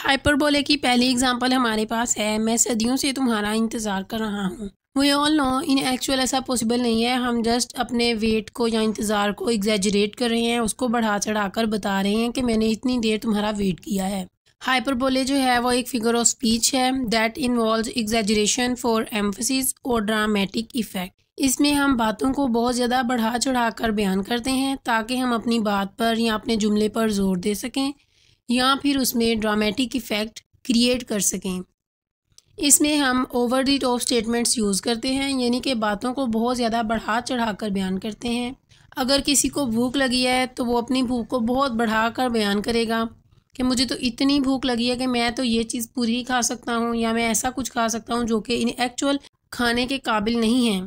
hyperbole की पहली example हमारे पास है मैं सदियों से तुम्हारा इंतज़ार कर रहा हूँ we all know in actual ऐसा पॉसिबल नहीं है हम जस्ट अपने वेट को या इंतज़ार को एग्जेजरेट कर रहे हैं उसको बढ़ा चढ़ा कर बता रहे हैं कि मैंने इतनी देर तुम्हारा वेट किया है हाइपरबोले जो है वो एक फिगर ऑफ स्पीच है that involve exaggeration for emphasis और ड्रामेटिक इफेक्ट इसमें हम बातों को बहुत ज़्यादा बढ़ा चढ़ा कर बयान करते हैं ताकि हम अपनी बात पर या अपने जुमले पर जोर दे सकें या फिर उसमें ड्रामेटिक इफ़ेक्ट क्रिएट कर सकें इसमें हम over the top statements use करते हैं यानी कि बातों को बहुत ज़्यादा बढ़ा चढ़ा कर बयान करते हैं अगर किसी को भूख लगी है तो वो अपनी भूख को बहुत बढ़ा कर बयान करेगा कि मुझे तो इतनी भूख लगी है कि मैं तो ये चीज़ पूरी खा सकता हूँ या मैं ऐसा कुछ खा सकता हूँ जो कि इन एक्चुअल खाने के काबिल नहीं हैं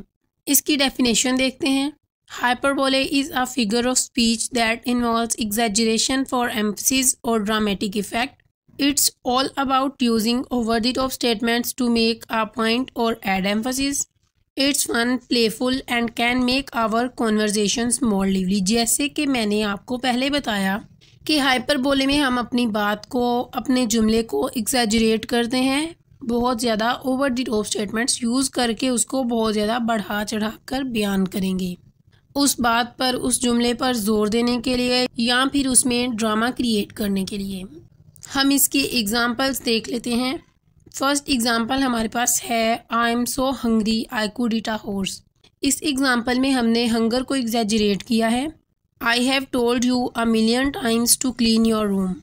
इसकी डेफिनेशन देखते हैं hyperbole is a figure of speech that involve exaggeration for emphasis और dramatic effect it's all about using over the top statements to make a point और add emphasis it's one playful and can make our conversation more lively जैसे कि मैंने आपको पहले बताया कि hyperbole में हम अपनी बात को अपने जुमले को एग्जेजरेट करते हैं बहुत ज़्यादा over the top statements use करके उसको बहुत ज़्यादा बढ़ा चढ़ा कर बयान करेंगे उस बात पर उस जुमले पर जोर देने के लिए या फिर उसमें ड्रामा क्रिएट करने के लिए हम इसके एग्ज़ाम्पल्स देख लेते हैं फर्स्ट एग्ज़ाम्पल हमारे पास है I am so hungry I could eat a horse इस एग्ज़ाम्पल में हमने हंगर को एग्जैजरेट किया है I have told you a million times to clean your room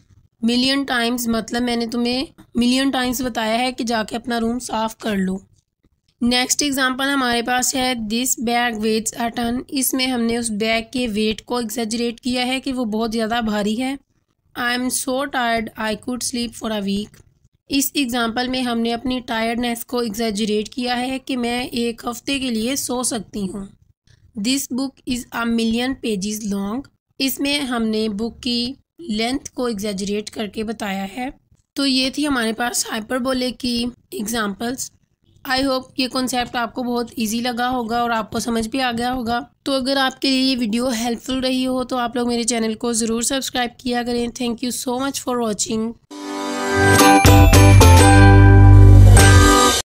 million times मतलब मैंने तुम्हें मिलियन टाइम्स बताया है कि जाके अपना रूम साफ़ कर लो नेक्स्ट एग्जांपल हमारे पास है this bag weighs a ton इसमें हमने उस बैग के वेट को एग्जेजरेट किया है कि वो बहुत ज़्यादा भारी है I am so tired I could sleep for a week इस एग्ज़ाम्पल में हमने अपनी टायर्डनेस को एग्जेजरेट किया है कि मैं एक हफ्ते के लिए सो सकती हूँ this book is a million pages long इसमें हमने बुक की लेंथ को एग्जेजरेट करके बताया है तो ये थी हमारे पास हाइपरबोले की एग्जांपल्स आई होप ये कॉन्सेप्ट आपको बहुत इजी लगा होगा और आपको समझ भी आ गया होगा तो अगर आपके लिए ये वीडियो हेल्पफुल रही हो तो आप लोग मेरे चैनल को ज़रूर सब्सक्राइब किया करें thank you so much for watching